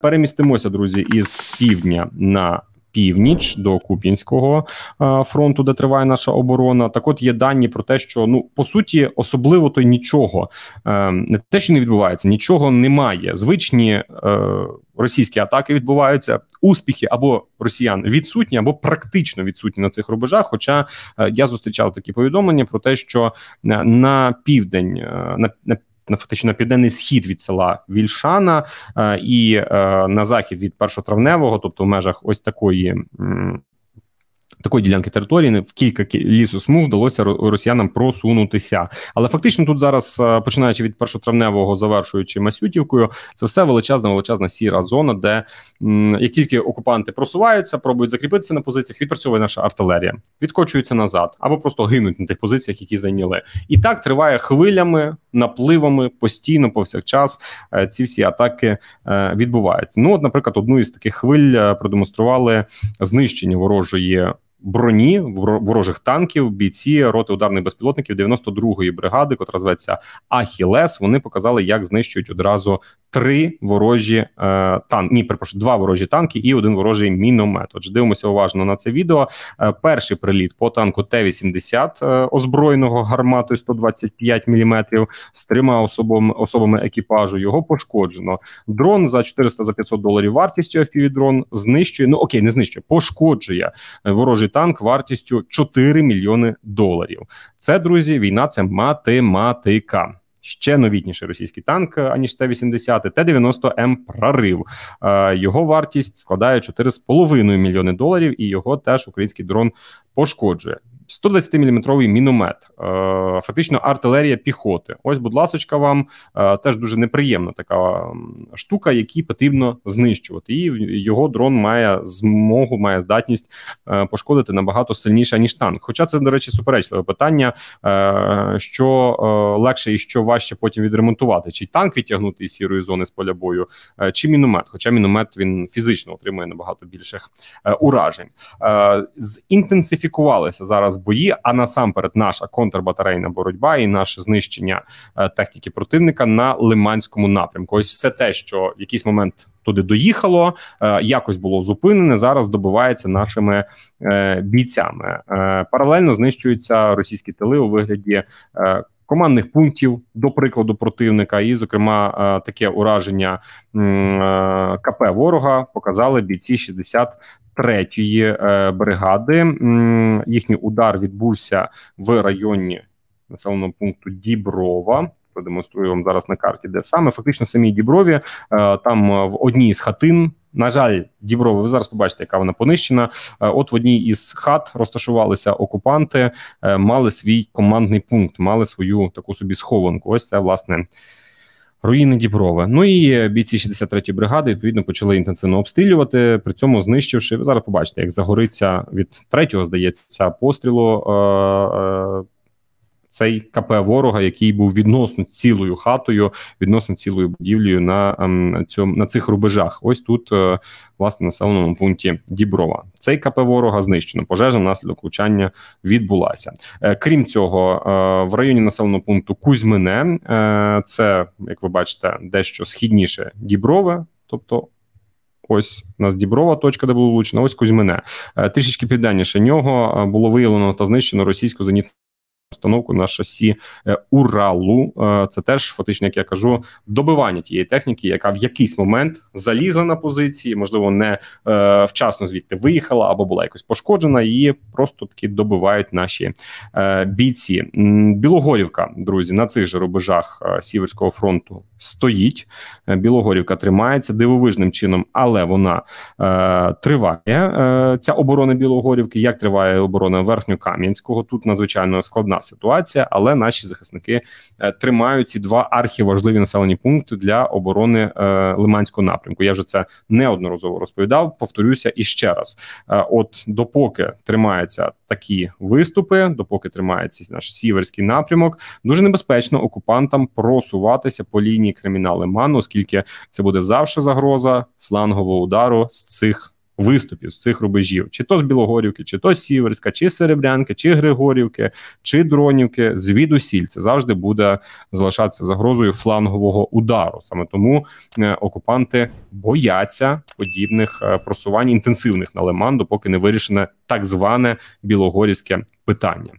Перемістимося, друзі, із півдня на північ до Куп'янського е, фронту, де триває наша оборона. Так, от є дані про те, що ну по суті особливо то нічого е, не те, що не відбувається, нічого немає. Звичні е, російські атаки відбуваються. Успіхи або росіян відсутні, або практично відсутні на цих рубежах. Хоча е, я зустрічав такі повідомлення про те, що е, на південь е, на, на на фактично південний схід від села Вільшана е, і е, на захід від першотравневого, тобто в межах ось такої такої ділянки території в кілька лісу смуг вдалося росіянам просунутися. Але фактично тут зараз, е, починаючи від першотравневого, завершуючи Масютівкою, це все величезна, величезна сіра зона, де як тільки окупанти просуваються, пробують закріпитися на позиціях, відпрацьовує наша артилерія, відкочуються назад або просто гинуть на тих позиціях, які зайняли. І так триває хвилями, напливами постійно, повсякчас е, ці всі атаки е, відбуваються. Ну, от, наприклад, одну із таких хвиль продемонстрували знищення ворожої броні ворожих танків бійці роти ударних безпілотників 92-ї бригади, котра зветься Ахілес. Вони показали, як знищують одразу три ворожі е, тан... Ні, перепрошую, два ворожі танки і один ворожий міномет. Отже, дивимося уважно на це відео. Е, перший приліт по танку Т-80 е, озброєного гарматою 125 мм з трьома особами, особами екіпажу. Його пошкоджено. Дрон за 400 за 500 доларів вартістю FPV-дрон знищує. Ну окей, не знищує, пошкоджує е, ворожий танк вартістю 4 мільйони доларів. Це друзі, війна це математика ще новітніший російський танк, е, аніж Т-80, Т-90М прорив. Е, його вартість складає 4,5 мільйони доларів, і його теж український дрон пошкоджує. 120-мм міномет, е, фактично артилерія піхоти. Ось, будь ласочка, вам е, теж дуже неприємна така штука, які потрібно знищувати. І його дрон має змогу, має здатність е, пошкодити набагато сильніше ніж танк. Хоча це, до речі, суперечливе питання, що легше і що важче потім відремонтувати, чи танк відтягнути із сірої зони з поля бою, чи міномет. Хоча міномет він фізично отримує набагато більших уражень. Зінтенсифікувалися зараз нас бої, а насамперед наша контрбатарейна боротьба і наше знищення е, техніки противника на лиманському напрямку. Ось все те, що в якийсь момент. Туди доїхало, е, якось було зупинене. Зараз добувається нашими е, бійцями. Паралельно знищуються російські тили у вигляді командних пунктів до прикладу противника. І, зокрема, таке ураження КП ворога показали бійці 60 Третьої е, бригади. їхній удар відбувся в районі населеного пункту Діброва. Продемонструю вам зараз на карті, де саме. Фактично в самій Діброві, е, там е, в одній з хатин. На жаль, Діброва, ви зараз побачите, яка вона понищена. От в одній із хат розташувалися окупанти, мали свій командний пункт, мали свою таку собі схованку. Ось це власне руїни Діброва. Ну і е, бійці 63-ї бригади відповідно почали інтенсивно обстрілювати. При цьому знищивши ви зараз побачите, як загориться від третього, здається, пострілу. Е-, е цей КП ворога, який був відносно цілою хатою, відносно цілою будівлею на ем, цьому на цих рубежах. Ось тут е, власне населеному пункті Діброва. Цей КП ворога знищено. Пожежа внаслідок влучання відбулася. Е, крім цього, е, в районі населеного пункту Кузьмине це як ви бачите, дещо східніше Діброве, тобто. Ось у нас діброва точка, де було влучено, ось Кузьмине. Трішечки південніше нього було виявлено та знищено російську зенітну Установку на шасі е, Уралу, е, це теж фактично, як я кажу, добивання тієї техніки, яка в якийсь момент залізла на позиції, можливо, не е, вчасно звідти виїхала або була якось пошкоджена. Її просто таки добивають наші е, бійці. Білогорівка, друзі, на цих же рубежах е, Сіверського фронту стоїть. Білогорівка тримається дивовижним чином, але вона триває. Ця оборона Білогорівки. Як триває оборона Верхньокам'янського? Тут надзвичайно складна складна ситуація, але наші захисники е, тримають ці два архіважливі населені пункти для оборони е, лиманського напрямку. Я вже це неодноразово розповідав. Повторюся і ще раз: е, от допоки тримаються такі виступи, допоки тримається наш сіверський напрямок, дуже небезпечно окупантам просуватися по лінії кримінал Лиману, оскільки це буде завжди загроза флангового удару з цих виступів з цих рубежів, чи то з Білогорівки, чи то з Сіверська, чи Серебрянки, чи Григорівки, чи Дронівки. Звідусіль це завжди буде залишатися загрозою флангового удару. Саме тому е, окупанти бояться подібних е, просувань інтенсивних на Лиман, поки не вирішено так зване білогорівське питання.